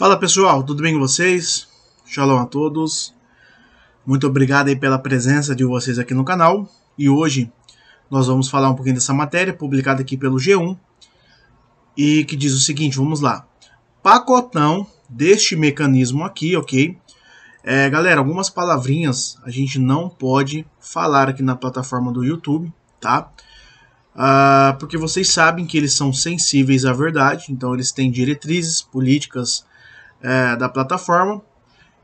Fala pessoal, tudo bem com vocês? Shalom a todos. Muito obrigado aí pela presença de vocês aqui no canal. E hoje nós vamos falar um pouquinho dessa matéria publicada aqui pelo G1 e que diz o seguinte, vamos lá. Pacotão deste mecanismo aqui, ok? É, galera, algumas palavrinhas a gente não pode falar aqui na plataforma do YouTube, tá? Ah, porque vocês sabem que eles são sensíveis à verdade, então eles têm diretrizes políticas, é, da plataforma.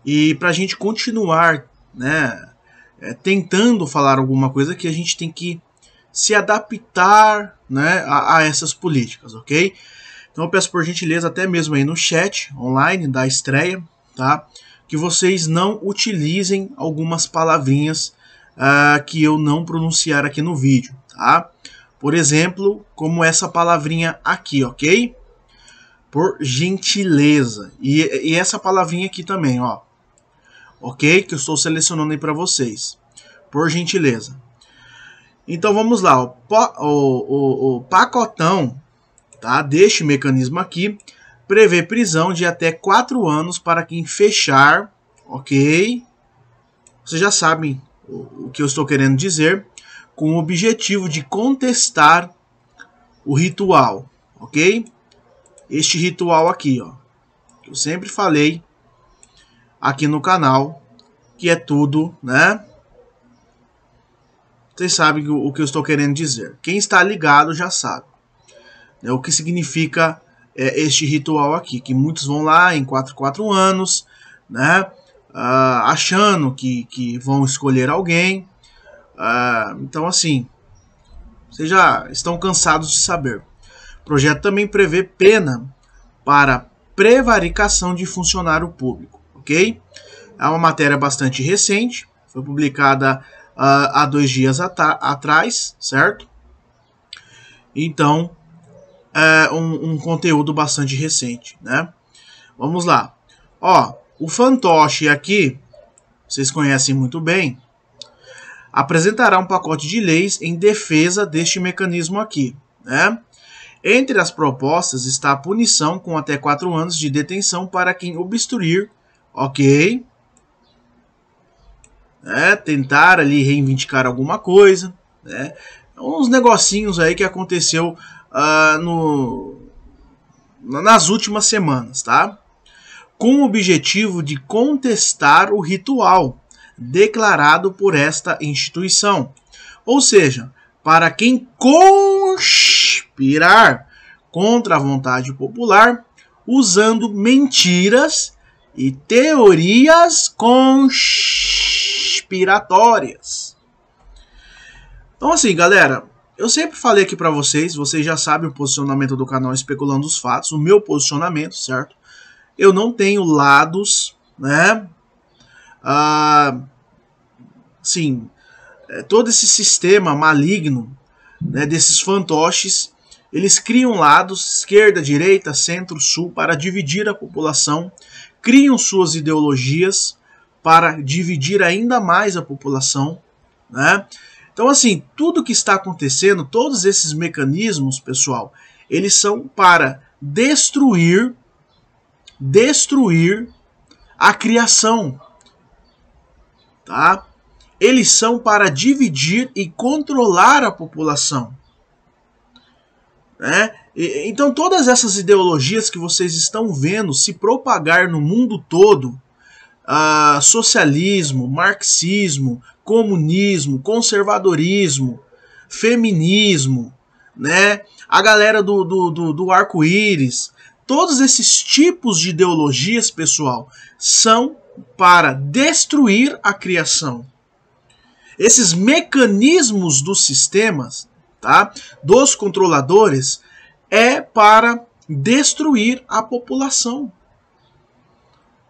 E para a gente continuar né, é, tentando falar alguma coisa que a gente tem que se adaptar né, a, a, essas políticas, ok? Então eu peço por gentileza, até mesmo aí no chat online da estreia, tá? Que vocês não utilizem algumas palavrinhas uh, que eu não pronunciar aqui no vídeo, tá? Por exemplo, como essa palavrinha aqui, ok? por gentileza. E, e essa palavrinha aqui também, ó. Ok? Que eu estou selecionando aí para vocês. Por gentileza. Então vamos lá. O, o, o, o pacotão tá, deste mecanismo aqui prevê prisão de até 4 anos para quem fechar, ok? Vocês já sabem o, o que eu estou querendo dizer, com o objetivo de contestar o ritual, ok? este ritual aqui, ó. Eu sempre falei aqui no canal que é tudo, né? Vocês sabem o que eu estou querendo dizer. Quem está ligado já sabe. Né, o que significa é, este ritual aqui. Que muitos vão lá em 4, 4 anos, né? Uh, achando que, que vão escolher alguém. Uh, então, assim, vocês já estão cansados de saber. O projeto também prevê pena para prevaricação de funcionário público, ok? É uma matéria bastante recente, foi publicada uh, há dois dias atrás, certo? Então, é um, um, conteúdo bastante recente, né? Vamos lá. Ó, o fantoche aqui, vocês conhecem muito bem, apresentará um pacote de leis em defesa deste mecanismo aqui, né? Entre as propostas está a punição com até 4 anos de detenção para quem obstruir, ok? Né, tentar ali reivindicar alguma coisa, né? Uns negocinhos aí que aconteceu uh, no, nas últimas semanas, tá? Com o objetivo de contestar o ritual declarado por esta instituição. Ou seja, para quem conspirar contra a vontade popular usando mentiras e teorias conspiratórias. Então assim, galera, eu sempre falei aqui para vocês, vocês já sabem o posicionamento do canal Especulando os Fatos, o meu posicionamento, certo? Eu não tenho lados, né? Ah, sim, é, todo esse sistema maligno né, desses fantoches, eles criam lados, esquerda, direita, centro, sul, para dividir a população, criam suas ideologias para dividir ainda mais a população, né? Então, assim, tudo que está acontecendo, todos esses mecanismos, pessoal, eles são para destruir, destruir a criação, tá? eles são para dividir e controlar a população. Né? Então, todas essas ideologias que vocês estão vendo se propagar no mundo todo ah, socialismo, marxismo, comunismo, conservadorismo, feminismo, né? a galera do, do, do, do arco-íris todos esses tipos de ideologias, pessoal, são para destruir a criação. Esses mecanismos dos sistemas, tá? Dos controladores é para destruir a população.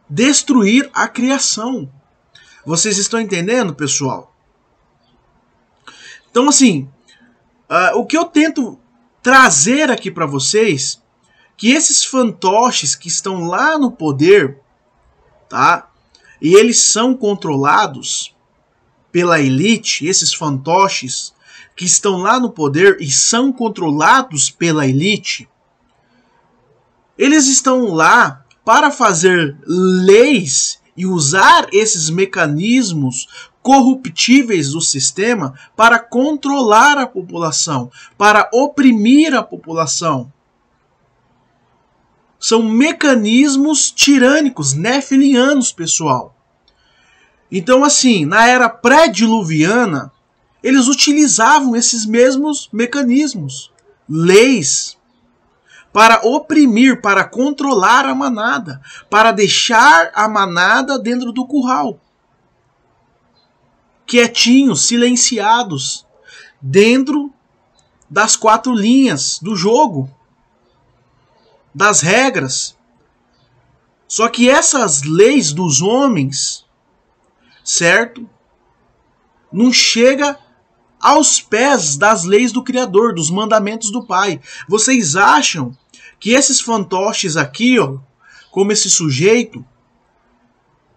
Destruir a criação. Vocês estão entendendo, pessoal? Então, assim, uh, o que eu tento trazer aqui para vocês que esses fantoches que estão lá no poder, tá? E eles são controlados pela elite, esses fantoches que estão lá no poder e são controlados pela elite, eles estão lá para fazer leis e usar esses mecanismos corruptíveis do sistema para controlar a população, para oprimir a população. São mecanismos tirânicos, nefilianos, pessoal. Então, assim, na era pré-diluviana, eles utilizavam esses mesmos mecanismos, leis, para oprimir, para controlar a manada, para deixar a manada dentro do curral. Quietinhos, silenciados, dentro das quatro linhas do jogo, das regras. Só que essas leis dos homens certo? Não chega aos pés das leis do Criador, dos mandamentos do Pai. Vocês acham que esses fantoches aqui, ó, como esse sujeito,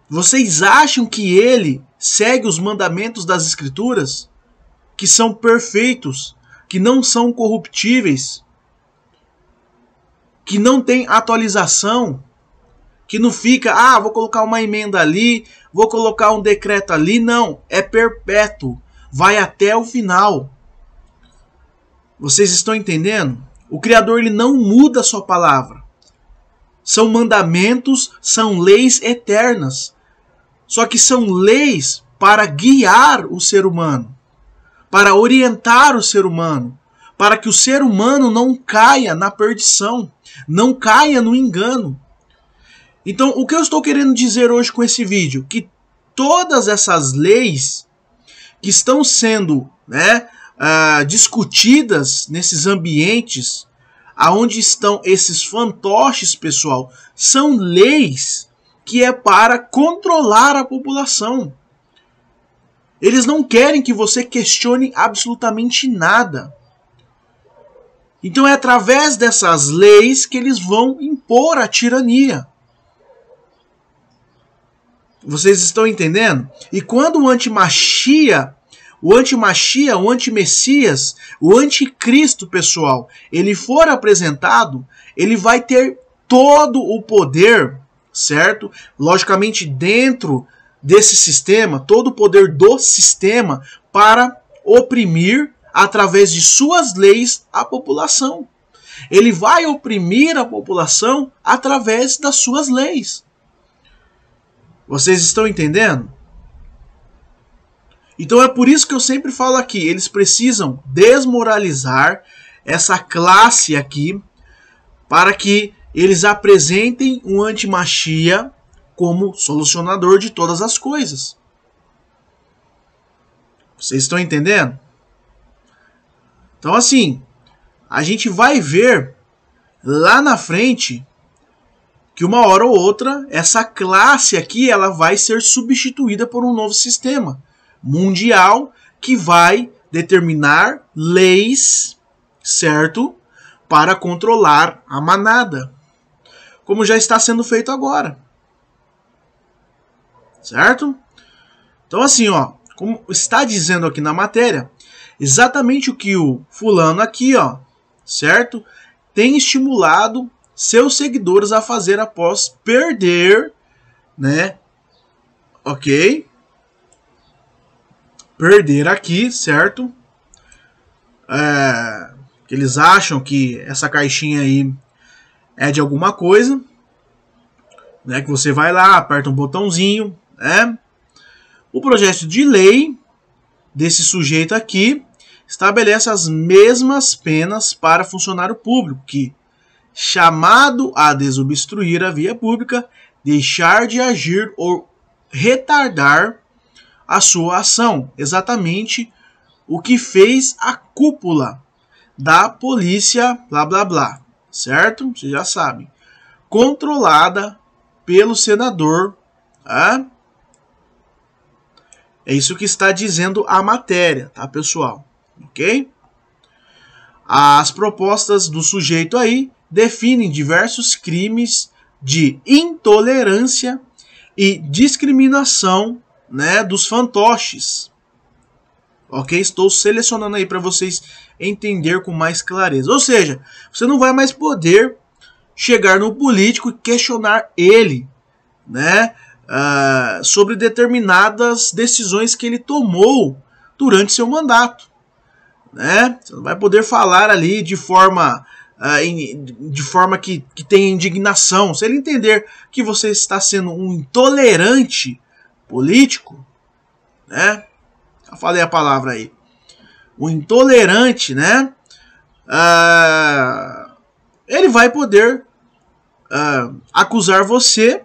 vocês acham que ele segue os mandamentos das Escrituras, que são perfeitos, que não são corruptíveis, que não tem atualização? que não fica, ah, vou colocar uma emenda ali, vou colocar um decreto ali. Não, é perpétuo. Vai até o final. Vocês estão entendendo? O Criador ele não muda a sua palavra. São mandamentos, são leis eternas. Só que são leis para guiar o ser humano, para orientar o ser humano, para que o ser humano não caia na perdição, não caia no engano. Então, o que eu estou querendo dizer hoje com esse vídeo? Que todas essas leis que estão sendo né, uh, discutidas nesses ambientes aonde estão esses fantoches, pessoal, são leis que é para controlar a população. Eles não querem que você questione absolutamente nada. Então é através dessas leis que eles vão impor a tirania. Vocês estão entendendo? E quando o antimachia, o antimachia, o antimessias, o anticristo, pessoal, ele for apresentado, ele vai ter todo o poder, certo? Logicamente dentro desse sistema, todo o poder do sistema para oprimir através de suas leis a população. Ele vai oprimir a população através das suas leis. Vocês estão entendendo? Então é por isso que eu sempre falo aqui, eles precisam desmoralizar essa classe aqui para que eles apresentem o antimachia como solucionador de todas as coisas. Vocês estão entendendo? Então assim, a gente vai ver lá na frente que uma hora ou outra essa classe aqui ela vai ser substituída por um novo sistema mundial que vai determinar leis, certo? Para controlar a manada, como já está sendo feito agora. Certo? Então assim, ó, como está dizendo aqui na matéria, exatamente o que o fulano aqui, ó, certo? Tem estimulado seus seguidores a fazer após perder, né? Ok? Perder aqui, certo? É, eles acham que essa caixinha aí é de alguma coisa, né? Que você vai lá, aperta um botãozinho, né? O projeto de lei desse sujeito aqui estabelece as mesmas penas para funcionário público que chamado a desobstruir a via pública, deixar de agir ou retardar a sua ação, exatamente o que fez a cúpula da polícia blá blá blá, certo? Vocês já sabem. Controlada pelo senador. Tá? É isso que está dizendo a matéria, tá, pessoal? Ok? As propostas do sujeito aí define diversos crimes de intolerância e discriminação né, dos fantoches. Ok? Estou selecionando aí para vocês entender com mais clareza. Ou seja, você não vai mais poder chegar no político e questionar ele né, uh, sobre determinadas decisões que ele tomou durante seu mandato. Né? Você não vai poder falar ali de forma uh, ah, in, de forma que, que tenha indignação, se ele entender que você está sendo um intolerante político, né? Eu falei a palavra aí. O intolerante, né? Uh, ele vai poder uh, acusar você,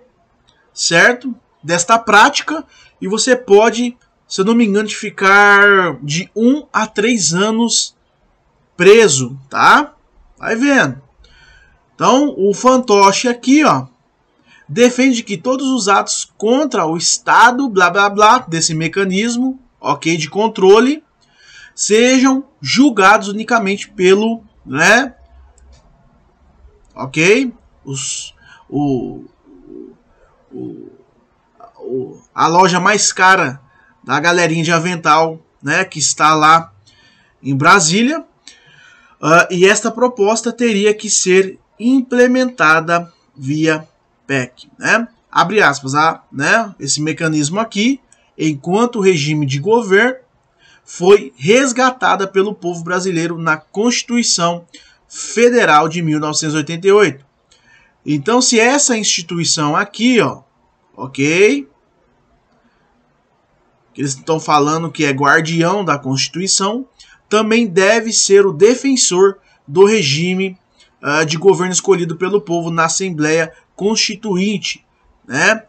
certo? Desta prática, e você pode, se eu não me engano, ficar de um a três anos preso, tá? Vai vendo. Então, o fantoche aqui, ó, defende que todos os atos contra o Estado, blá blá blá, desse mecanismo, ok, de controle, sejam julgados unicamente pelo, né, ok, os, o, o, o, a loja mais cara da galerinha de avental, né, que está lá em Brasília, ah, e esta proposta teria que ser implementada via PEC. Né? Abre aspas, a, ah, né? esse mecanismo aqui, enquanto regime de governo, foi resgatada pelo povo brasileiro na Constituição Federal de 1988. Então, se essa instituição aqui, ó, ok, eles estão falando que é guardião da Constituição, também deve ser o defensor do regime uh, de governo escolhido pelo povo na Assembleia Constituinte, né?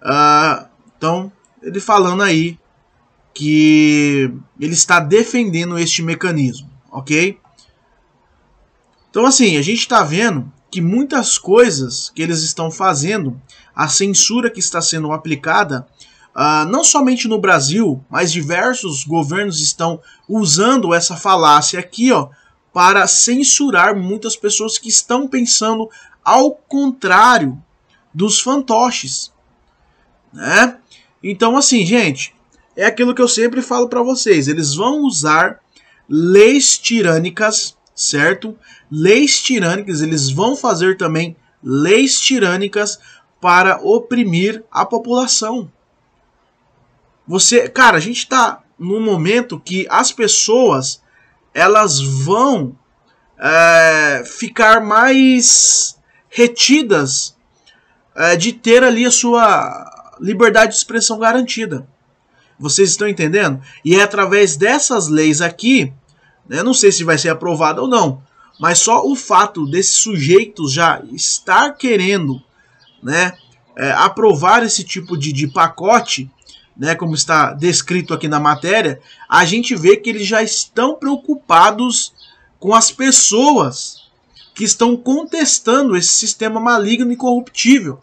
Uh, então, ele falando aí que ele está defendendo este mecanismo, ok? Então, assim, a gente está vendo que muitas coisas que eles estão fazendo, a censura que está sendo aplicada, ah, não somente no Brasil, mas diversos governos estão usando essa falácia aqui, ó, para censurar muitas pessoas que estão pensando ao contrário dos fantoches, né? Então, assim, gente, é aquilo que eu sempre falo para vocês. Eles vão usar leis tirânicas, certo? Leis tirânicas, eles vão fazer também leis tirânicas para oprimir a população. Você, cara, a gente está num momento que as pessoas elas vão é, ficar mais retidas é, de ter ali a sua liberdade de expressão garantida. Vocês estão entendendo? E é através dessas leis aqui, né, não sei se vai ser aprovada ou não, mas só o fato desse sujeito já estar querendo né, é, aprovar esse tipo de, de pacote né, como está descrito aqui na matéria, a gente vê que eles já estão preocupados com as pessoas que estão contestando esse sistema maligno e corruptível.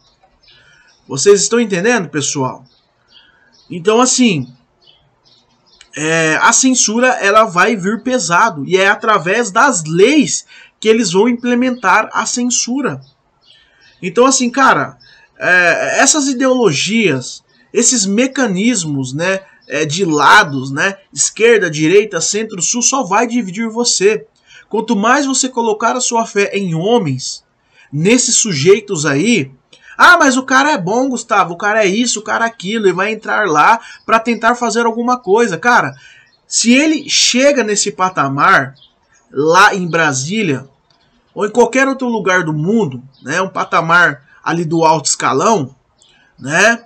Vocês estão entendendo, pessoal? Então, assim, é, a censura ela vai vir pesado e é através das leis que eles vão implementar a censura. Então, assim, cara, é, essas ideologias esses mecanismos, né, é, de lados, né, esquerda, direita, centro, sul, só vai dividir você. Quanto mais você colocar a sua fé em homens, nesses sujeitos aí, ah, mas o cara é bom, Gustavo, o cara é isso, o cara é aquilo, e vai entrar lá para tentar fazer alguma coisa. Cara, se ele chega nesse patamar lá em Brasília ou em qualquer outro lugar do mundo, né, um patamar ali do alto escalão, né?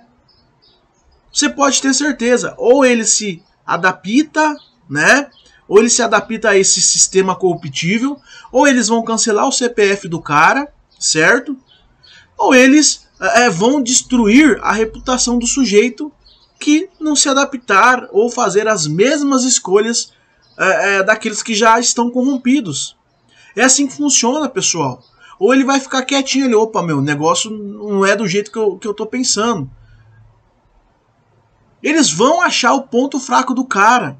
você pode ter certeza, ou ele se adapta, né? Ou ele se adapta a esse sistema corruptível, ou eles vão cancelar o CPF do cara, certo? Ou eles é, vão destruir a reputação do sujeito que não se adaptar ou fazer as mesmas escolhas é, é, daqueles que já estão corrompidos. É assim que funciona, pessoal. Ou ele vai ficar quietinho ali, opa, meu, negócio não é do jeito que eu, que eu tô pensando. Eles vão achar o ponto fraco do cara.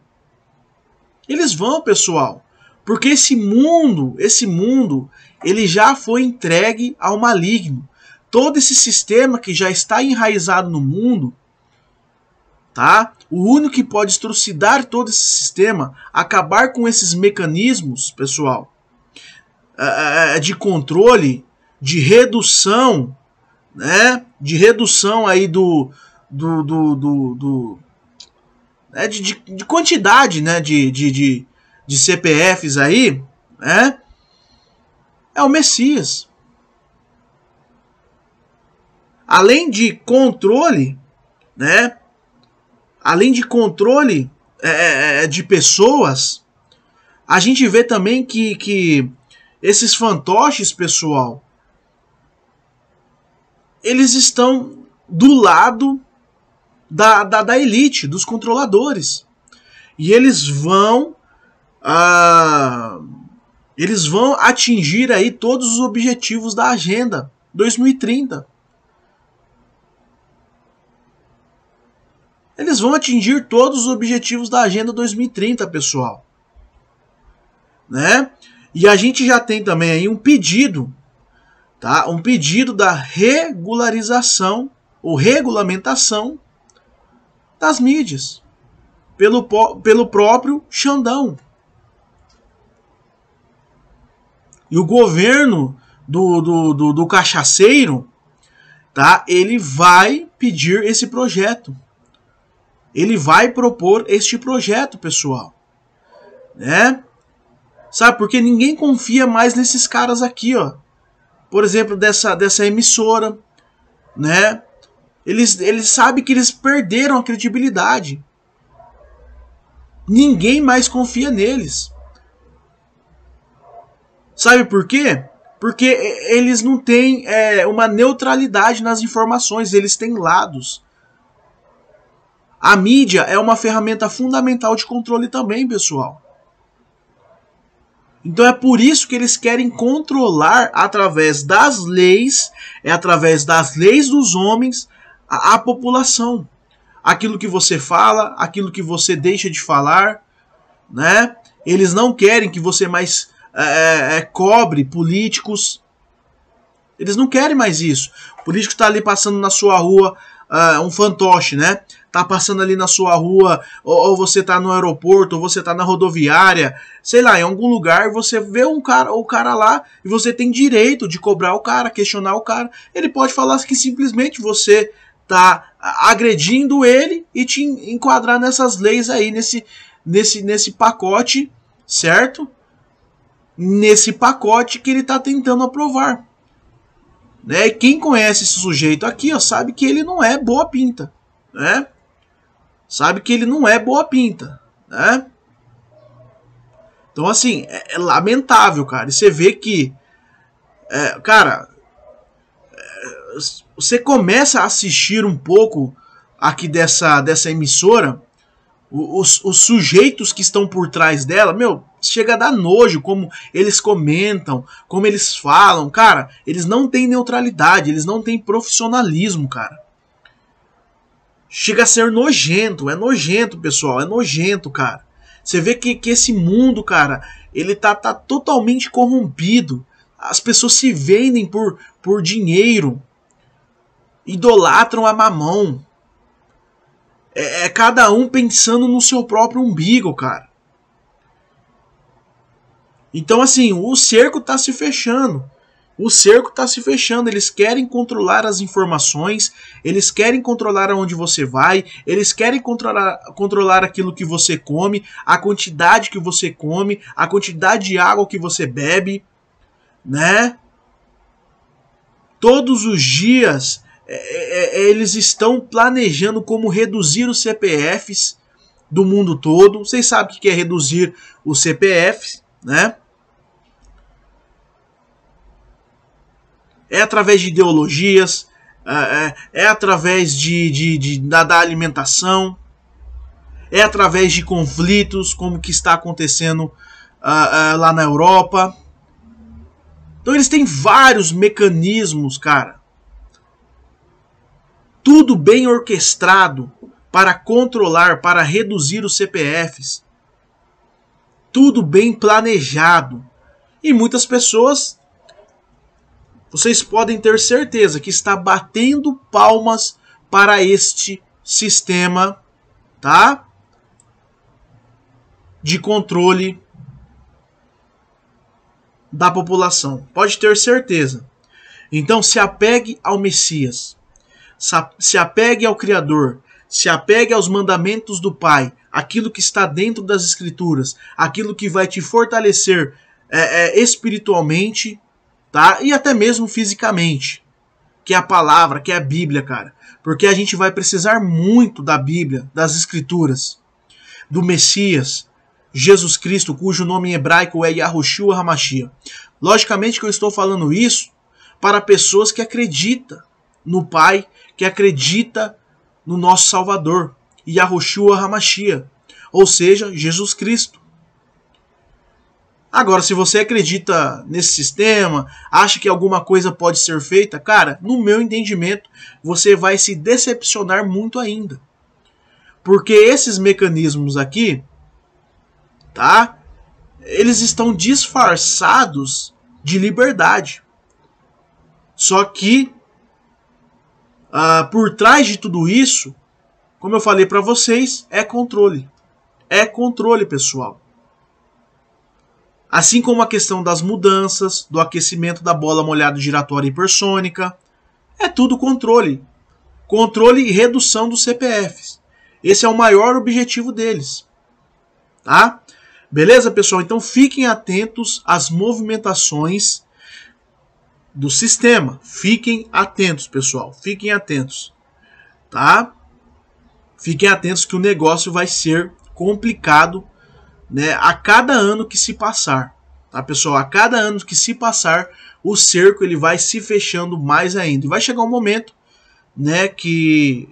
Eles vão, pessoal. Porque esse mundo, esse mundo, ele já foi entregue ao maligno. Todo esse sistema que já está enraizado no mundo, tá? O único que pode estrucidar todo esse sistema, acabar com esses mecanismos, pessoal, é, é, é, de controle, de redução, né? De redução aí do, do, do, do, do né, de, de, de, quantidade né, de, de, de, de CPFs aí, né, é o Messias. Além de controle, né, além de controle é, é, é, é, de pessoas, a gente vê também que, que esses fantoches, pessoal, eles estão do lado da, da, da elite, dos controladores. E eles vão. Ah, eles vão atingir aí todos os objetivos da agenda 2030. Eles vão atingir todos os objetivos da agenda 2030, pessoal. Né? E a gente já tem também aí um pedido, tá? Um pedido da regularização ou regulamentação das mídias, pelo, pelo próprio Xandão. E o governo do, do, do, do cachaceiro, tá? ele vai pedir esse projeto. Ele vai propor este projeto, pessoal. Né? Sabe, porque ninguém confia mais nesses caras aqui, ó. Por exemplo, dessa, dessa emissora, né? Eles, eles sabem que eles perderam a credibilidade. Ninguém mais confia neles. Sabe por quê? Porque eles não têm é, uma neutralidade nas informações, eles têm lados. A mídia é uma ferramenta fundamental de controle também, pessoal. Então é por isso que eles querem controlar através das leis, é através das leis dos homens, a população. Aquilo que você fala, aquilo que você deixa de falar, né? Eles não querem que você mais é, é, é cobre políticos. Eles não querem mais isso. O político está ali passando na sua rua, uh, um fantoche, né? Tá passando ali na sua rua, ou, ou, você tá no aeroporto, ou você tá na rodoviária, sei lá, em algum lugar, você vê um cara, o cara lá, e você tem direito de cobrar o cara, questionar o cara. Ele pode falar que simplesmente você tá agredindo ele e te enquadrar nessas leis aí, nesse, nesse, nesse pacote, certo? Nesse pacote que ele tá tentando aprovar. Né? Quem conhece esse sujeito aqui, ó, sabe que ele não é boa pinta, né? Sabe que ele não é boa pinta, né? Então, assim, é, é lamentável, cara. E você vê que, é, cara, você começa a assistir um pouco aqui dessa, dessa emissora, os, os sujeitos que estão por trás dela, meu, chega a dar nojo como eles comentam, como eles falam, cara, eles não têm neutralidade, eles não têm profissionalismo, cara. Chega a ser nojento, é nojento, pessoal, é nojento, cara. Você vê que, que esse mundo, cara, ele tá, tá totalmente corrompido. As pessoas se vendem por, por dinheiro, idolatram a mamão. É, é cada um pensando no seu próprio umbigo, cara. Então, assim, o cerco está se fechando. O cerco está se fechando. Eles querem controlar as informações, eles querem controlar aonde você vai, eles querem controlar, controlar aquilo que você come, a quantidade que você come, a quantidade de água que você bebe né? Todos os dias é, é, é, eles estão planejando como reduzir os CPFs do mundo todo. Vocês sabem o que é reduzir os CPFs, né? É através de ideologias, é, é, é através de, de, de, da, da alimentação, é através de conflitos, como que está acontecendo uh, uh, lá na Europa. Então eles têm vários mecanismos, cara. Tudo bem orquestrado para controlar, para reduzir os CPFs. Tudo bem planejado. E muitas pessoas, vocês podem ter certeza que está batendo palmas para este sistema, tá? De controle da população, pode ter certeza. Então se apegue ao Messias, se apegue ao Criador, se apegue aos mandamentos do Pai, aquilo que está dentro das Escrituras, aquilo que vai te fortalecer é, é, espiritualmente, tá? E até mesmo fisicamente, que é a palavra, que é a Bíblia, cara. Porque a gente vai precisar muito da Bíblia, das Escrituras, do Messias, Jesus Cristo, cujo nome em hebraico é Yahushua Ramachia. Logicamente que eu estou falando isso para pessoas que acreditam no Pai, que acredita no nosso Salvador, Yahushua Ramachia, ou seja, Jesus Cristo. Agora, se você acredita nesse sistema, acha que alguma coisa pode ser feita, cara, no meu entendimento, você vai se decepcionar muito ainda. Porque esses mecanismos aqui, tá? Eles estão disfarçados de liberdade. Só que a ah, por trás de tudo isso, como eu falei para vocês, é controle. É controle, pessoal. Assim como a questão das mudanças, do aquecimento da bola molhada giratória hipersônica, é tudo controle. Controle e redução dos CPFs. Esse é o maior objetivo deles. Tá? Beleza, pessoal? Então fiquem atentos às movimentações do sistema. Fiquem atentos, pessoal. Fiquem atentos. Tá? Fiquem atentos que o negócio vai ser complicado, né, a cada ano que se passar. Tá, pessoal? A cada ano que se passar, o cerco ele vai se fechando mais ainda. E vai chegar um momento, né, que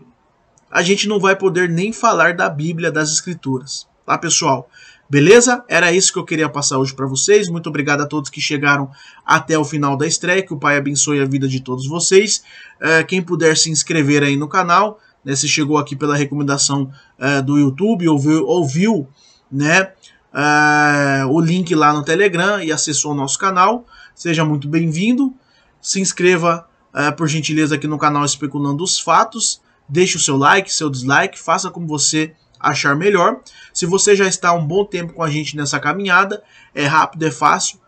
a gente não vai poder nem falar da Bíblia, das Escrituras. Tá, pessoal? Beleza? Era isso que eu queria passar hoje para vocês. Muito obrigado a todos que chegaram até o final da estreia. Que o Pai abençoe a vida de todos vocês. Uh, quem puder se inscrever aí no canal, né, se chegou aqui pela recomendação uh, do YouTube, ouviu, ouviu né, uh, o link lá no Telegram e acessou o nosso canal, seja muito bem-vindo. Se inscreva, por gentileza, aqui no canal Especulando os Fatos. Deixe o seu like, seu dislike, faça como você achar melhor. Se você já está um bom tempo com a gente nessa caminhada, é rápido, é fácil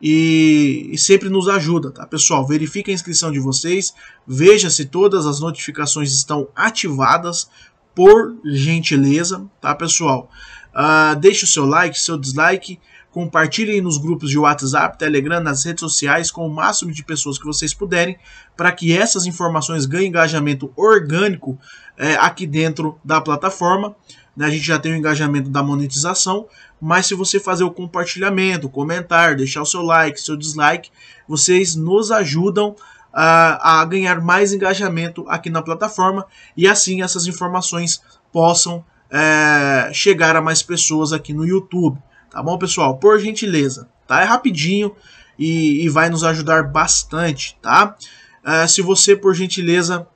e, e sempre nos ajuda, tá pessoal? Verifique a inscrição de vocês, veja se todas as notificações estão ativadas, por gentileza, tá pessoal? Uh, deixe o seu like, seu dislike, compartilhem nos grupos de WhatsApp, Telegram, nas redes sociais com o máximo de pessoas que vocês puderem, para que essas informações ganhem engajamento orgânico é, aqui dentro da plataforma né, a gente já tem o engajamento da monetização, mas se você fazer o compartilhamento, comentar, deixar o seu like, seu dislike, vocês nos ajudam a, a ganhar mais engajamento aqui na plataforma e assim essas informações possam é, chegar a mais pessoas aqui no YouTube. Tá bom, pessoal? Por gentileza, tá? É rapidinho e, e vai nos ajudar bastante, tá? É, se você, por gentileza,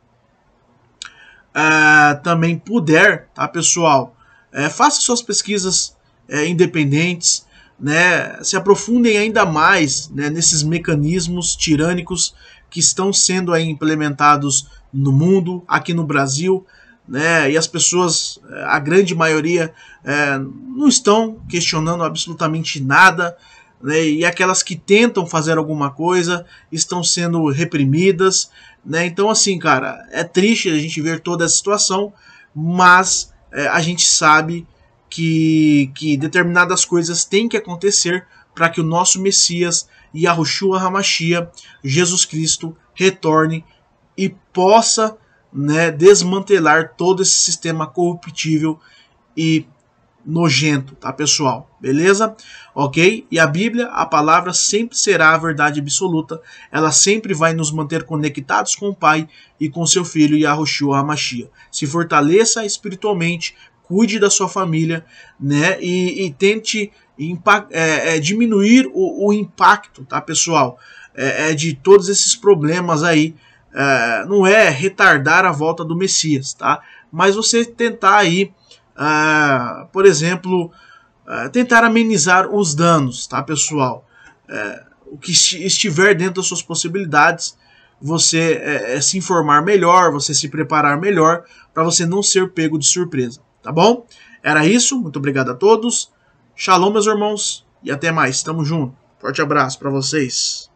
é, também puder, tá, pessoal, é, faça suas pesquisas é, independentes, né, se aprofundem ainda mais né, nesses mecanismos tirânicos que estão sendo aí implementados no mundo, aqui no Brasil, né, e as pessoas, a grande maioria, não estão questionando absolutamente nada, né, e aquelas que tentam fazer alguma coisa estão sendo reprimidas. Né? Então, assim, cara, é triste a gente ver toda essa situação, mas é, a gente sabe que, que determinadas coisas têm que acontecer para que o nosso Messias, Yahushua Hamashia, Jesus Cristo, retorne e possa né, desmantelar todo esse sistema corruptível e nojento, tá pessoal? Beleza? Ok? E a Bíblia, a palavra sempre será a verdade absoluta, ela sempre vai nos manter conectados com o Pai e com seu Filho Yahushua Hamashia. Se fortaleça espiritualmente, cuide da sua família, né? E, e tente é, é, diminuir o, o, impacto, tá pessoal? É, é de todos esses problemas aí. É, não é retardar a volta do Messias, tá? Mas você tentar aí ah, por exemplo, ah, tentar amenizar os danos, tá, pessoal? É, o que estiver dentro das suas possibilidades, você é, é se informar melhor, você se preparar melhor para você não ser pego de surpresa, tá bom? Era isso, muito obrigado a todos. Shalom, meus irmãos, e até mais. Tamo junto. Forte abraço para vocês.